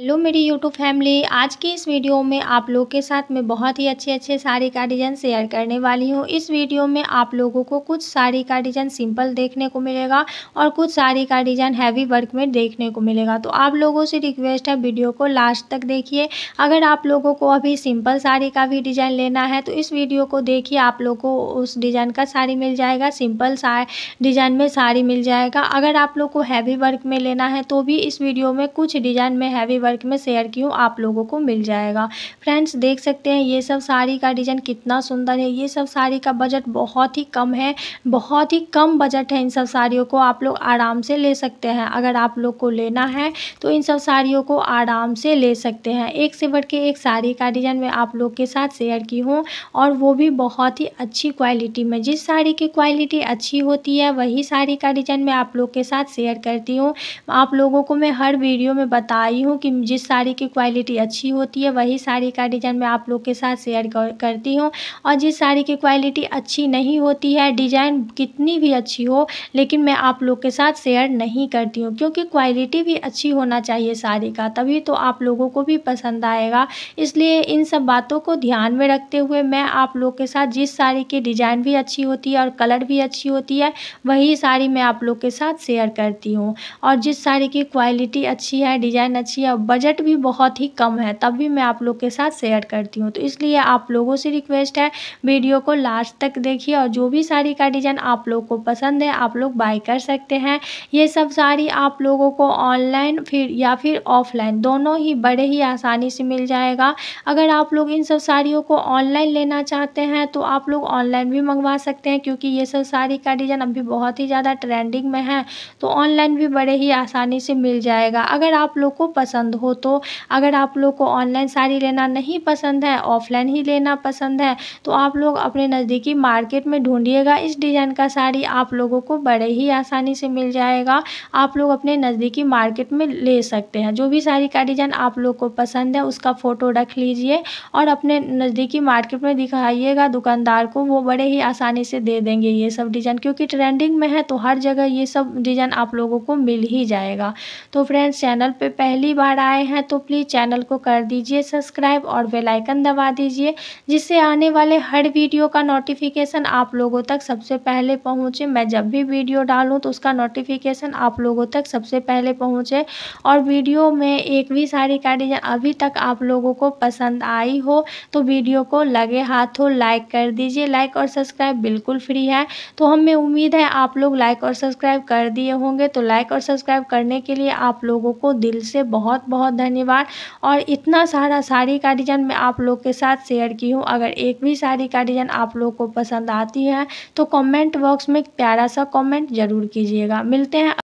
hello मेरी YouTube family आज की इस वीडियो में आप लोग के साथ मैं बहुत ही अच्छे अच्छे साड़ी का डिज़ाइन शेयर करने वाली हूँ इस वीडियो में आप लोगों को कुछ साड़ी का डिज़ाइन सिंपल देखने को मिलेगा और कुछ साड़ी का डिज़ाइन हैवी वर्क में देखने को मिलेगा तो आप लोगों से रिक्वेस्ट है वीडियो को लास्ट तक देखिए अगर आप लोगों को अभी सिंपल साड़ी का भी डिज़ाइन लेना है तो इस वीडियो को देखिए आप लोग को उस डिज़ाइन का साड़ी मिल जाएगा सिंपल सा डिज़ाइन में साड़ी मिल जाएगा अगर आप लोग को हैवी वर्क में लेना है तो भी इस वीडियो में कुछ डिज़ाइन में हैवी वर्क में शेयर की हूँ आप लोगों को मिल जाएगा फ्रेंड्स देख सकते हैं ये सब साड़ी का डिज़ाइन कितना सुंदर है ये सब साड़ी का बजट बहुत ही कम है बहुत ही कम बजट है इन सब साड़ियों को आप लोग आराम से ले सकते हैं अगर आप लोग को लेना है तो इन सब साड़ियों को आराम से ले सकते हैं एक से बढ़ के एक साड़ी का डिज़ाइन मैं आप लोग के साथ शेयर की हूँ और वो भी बहुत ही अच्छी क्वालिटी में जिस साड़ी की क्वालिटी अच्छी होती है वही साड़ी का डिज़ाइन मैं आप लोग के साथ शेयर करती हूँ आप लोगों को मैं हर वीडियो में बताई हूँ कि जिस साड़ी की क्वालिटी अच्छी होती है वही साड़ी का डिज़ाइन मैं आप लोग के साथ शेयर करती हूँ और जिस साड़ी की क्वालिटी अच्छी नहीं होती है डिज़ाइन कितनी भी अच्छी हो लेकिन मैं आप लोग के साथ शेयर नहीं करती हूँ क्योंकि क्वालिटी भी अच्छी होना चाहिए साड़ी का तभी तो आप लोगों को भी पसंद आएगा इसलिए इन सब बातों को ध्यान में रखते हुए मैं आप लोग के साथ जिस साड़ी की डिज़ाइन भी अच्छी होती है और कलर भी अच्छी होती है वही साड़ी मैं आप लोग के साथ शेयर करती हूँ और जिस साड़ी की क्वालिटी अच्छी है डिज़ाइन अच्छी है बजट भी बहुत ही कम है तब भी मैं आप लोग के साथ शेयर करती हूँ तो इसलिए आप लोगों से रिक्वेस्ट है वीडियो को लास्ट तक देखिए और जो भी साड़ी का डिज़ाइन आप लोग को पसंद है आप लोग बाई कर सकते हैं ये सब साड़ी आप लोगों को ऑनलाइन फिर या फिर ऑफलाइन दोनों ही बड़े ही आसानी से मिल जाएगा अगर आप लोग इन सब साड़ियों को ऑनलाइन लेना चाहते हैं तो आप लोग ऑनलाइन भी मंगवा सकते हैं क्योंकि ये सब साड़ी का डिज़ाइन अभी बहुत ही ज़्यादा ट्रेंडिंग में है तो ऑनलाइन भी बड़े ही आसानी से मिल जाएगा अगर आप लोग को पसंद हो तो अगर आप लोग को ऑनलाइन साड़ी लेना नहीं पसंद है ऑफलाइन ही लेना पसंद है तो आप लोग अपने नज़दीकी मार्केट में ढूंढिएगा इस डिज़ाइन का साड़ी आप लोगों को बड़े ही आसानी से मिल जाएगा आप लोग अपने नज़दीकी मार्केट में ले सकते हैं जो भी साड़ी का डिज़ाइन आप लोग को पसंद है उसका फ़ोटो रख लीजिए और अपने नज़दीकी मार्केट में दिखाइएगा दुकानदार को वो बड़े ही आसानी से दे देंगे ये सब डिज़ाइन क्योंकि ट्रेंडिंग में है तो हर जगह ये सब डिज़ाइन आप लोगों को मिल ही जाएगा तो फ्रेंड्स चैनल पर पहली बार पर आए हैं तो प्लीज़ चैनल को कर दीजिए सब्सक्राइब और बेलाइकन दबा दीजिए जिससे आने वाले हर वीडियो का नोटिफिकेशन आप लोगों तक सबसे पहले पहुँचे मैं जब भी वीडियो डालूँ तो उसका नोटिफिकेशन आप लोगों तक सबसे पहले पहुँचे और वीडियो में एक भी साड़ी का डिज़ाइन अभी तक आप लोगों को पसंद आई हो तो वीडियो को लगे हाथों लाइक कर दीजिए लाइक और सब्सक्राइब बिल्कुल फ्री है तो हमें उम्मीद है आप लोग लाइक और सब्सक्राइब कर दिए होंगे तो लाइक और सब्सक्राइब करने के लिए आप लोगों को दिल से बहुत बहुत धन्यवाद और इतना सारा साड़ी का डिज़ाइन मैं आप लोग के साथ शेयर की हूँ अगर एक भी साड़ी का डिज़ाइन आप लोग को पसंद आती है तो कमेंट बॉक्स में प्यारा सा कमेंट ज़रूर कीजिएगा मिलते हैं